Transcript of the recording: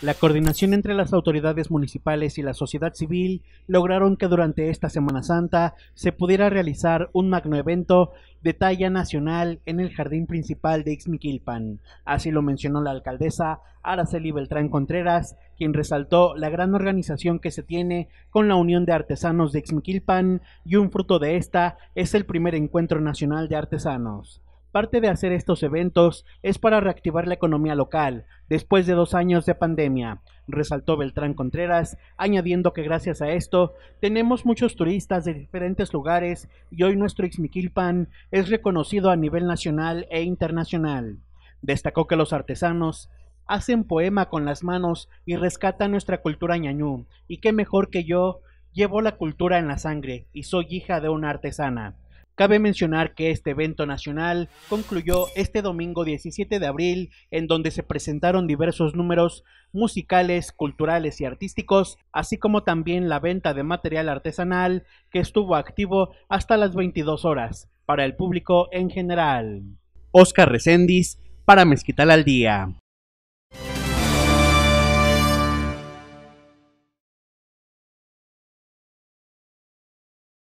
La coordinación entre las autoridades municipales y la sociedad civil lograron que durante esta Semana Santa se pudiera realizar un magno evento de talla nacional en el jardín principal de Ixmiquilpan. Así lo mencionó la alcaldesa Araceli Beltrán Contreras, quien resaltó la gran organización que se tiene con la Unión de Artesanos de Ixmiquilpan y un fruto de esta es el primer encuentro nacional de artesanos. Parte de hacer estos eventos es para reactivar la economía local después de dos años de pandemia, resaltó Beltrán Contreras, añadiendo que gracias a esto tenemos muchos turistas de diferentes lugares y hoy nuestro Ixmiquilpan es reconocido a nivel nacional e internacional. Destacó que los artesanos hacen poema con las manos y rescatan nuestra cultura ñañú, y que mejor que yo llevo la cultura en la sangre y soy hija de una artesana. Cabe mencionar que este evento nacional concluyó este domingo 17 de abril, en donde se presentaron diversos números musicales, culturales y artísticos, así como también la venta de material artesanal que estuvo activo hasta las 22 horas para el público en general. Oscar Recendis para Mezquital al Día.